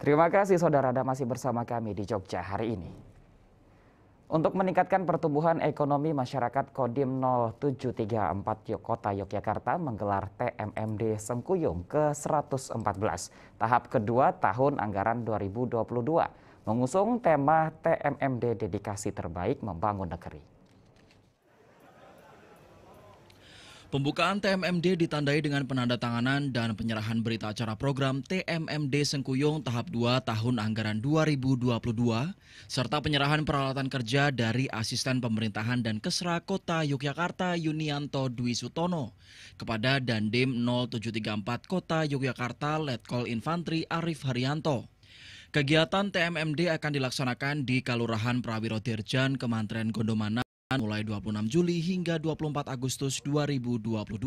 Terima kasih saudara Anda masih bersama kami di Jogja hari ini. Untuk meningkatkan pertumbuhan ekonomi masyarakat Kodim 0734 Kota Yogyakarta menggelar TMMD Sengkuyung ke-114 tahap kedua tahun anggaran 2022 mengusung tema TMMD Dedikasi Terbaik Membangun Negeri. Pembukaan TMMD ditandai dengan penandatanganan dan penyerahan berita acara program TMMD Sengkuyung tahap 2 tahun anggaran 2022 serta penyerahan peralatan kerja dari asisten pemerintahan dan Kesra Kota Yogyakarta Yunianto Dwi Sutono kepada Dandim 0734 Kota Yogyakarta Letkol Infantri Arif Haryanto. Kegiatan TMMD akan dilaksanakan di Kalurahan Prawiro Dirjan, Kementerian Gondomanan mulai 26 Juli hingga 24 Agustus 2022.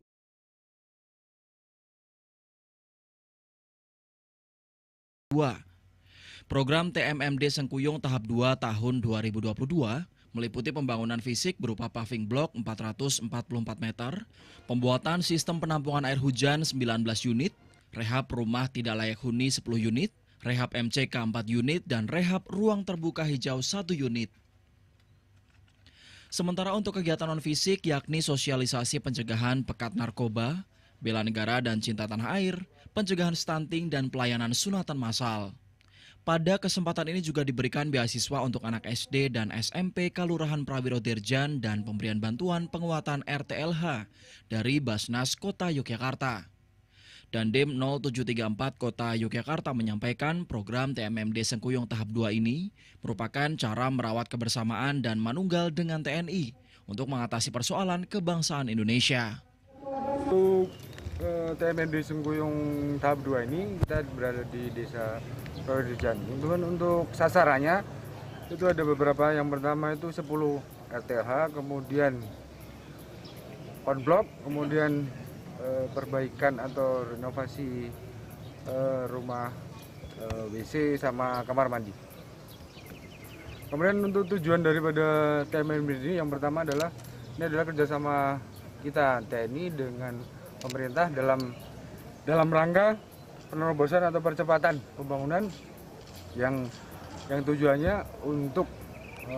Program TMMD Sengkuyung tahap 2 tahun 2022 meliputi pembangunan fisik berupa paving block 444 meter, pembuatan sistem penampungan air hujan 19 unit, rehab rumah tidak layak huni 10 unit, rehab MCK 4 unit, dan rehab ruang terbuka hijau 1 unit. Sementara untuk kegiatan non fisik yakni sosialisasi pencegahan pekat narkoba, bela negara dan cinta tanah air, pencegahan stunting dan pelayanan sunatan massal. Pada kesempatan ini juga diberikan beasiswa untuk anak SD dan SMP Kalurahan Prawiro Dirjan dan pemberian bantuan penguatan RTLH dari Basnas Kota Yogyakarta. Dan Dem 0734 Kota Yogyakarta menyampaikan program TMMD Sengkuyung tahap 2 ini merupakan cara merawat kebersamaan dan manunggal dengan TNI untuk mengatasi persoalan kebangsaan Indonesia. Untuk eh, TMMD Sengkuyung tahap 2 ini kita berada di desa Pradurjan. Kemudian untuk sasarannya itu ada beberapa yang pertama itu 10 RTH, kemudian konblok, kemudian Eh, perbaikan atau renovasi eh, rumah eh, WC sama kamar mandi. Kemudian untuk tujuan daripada TMNB ini yang pertama adalah ini adalah kerjasama kita TNI dengan pemerintah dalam dalam rangka penerobosan atau percepatan pembangunan yang yang tujuannya untuk e,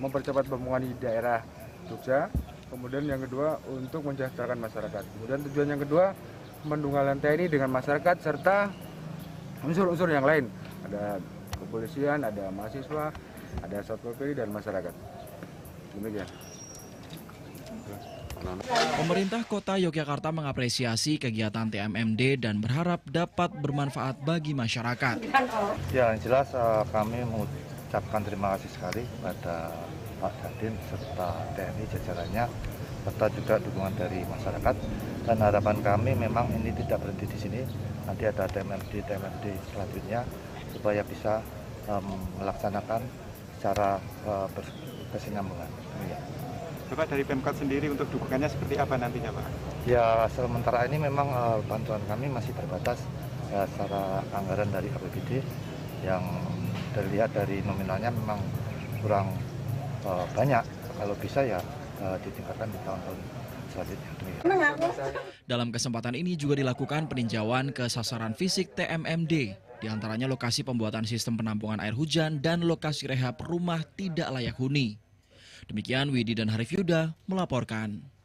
mempercepat pembangunan di daerah Jogja kemudian yang kedua untuk mensejahterakan masyarakat. Kemudian tujuan yang kedua mendunggalan TNI dengan masyarakat serta unsur-unsur yang lain. Ada kepolisian, ada mahasiswa, ada satpol pp dan masyarakat. Demikian. Pemerintah Kota Yogyakarta mengapresiasi kegiatan TMMD dan berharap dapat bermanfaat bagi masyarakat. Ya, jelas eh, kami ucapkan terima kasih sekali kepada Pak Kadin serta TNI jajarannya serta juga dukungan dari masyarakat dan harapan kami memang ini tidak berhenti di sini nanti ada TMD TMD selanjutnya supaya bisa um, melaksanakan secara uh, eh, berkesinambungan. Ya. Bapak dari Pemkot sendiri untuk dukungannya seperti apa nantinya Pak? Ya sementara ini memang uh, bantuan kami masih terbatas ya, secara anggaran dari APBD yang dilihat dari nominalnya memang kurang uh, banyak. Kalau bisa ya uh, ditingkatkan di tahun-tahun selanjutnya. Dalam kesempatan ini juga dilakukan peninjauan ke sasaran fisik TMMD di antaranya lokasi pembuatan sistem penampungan air hujan dan lokasi rehab rumah tidak layak huni. Demikian Widi dan Harif Yuda melaporkan.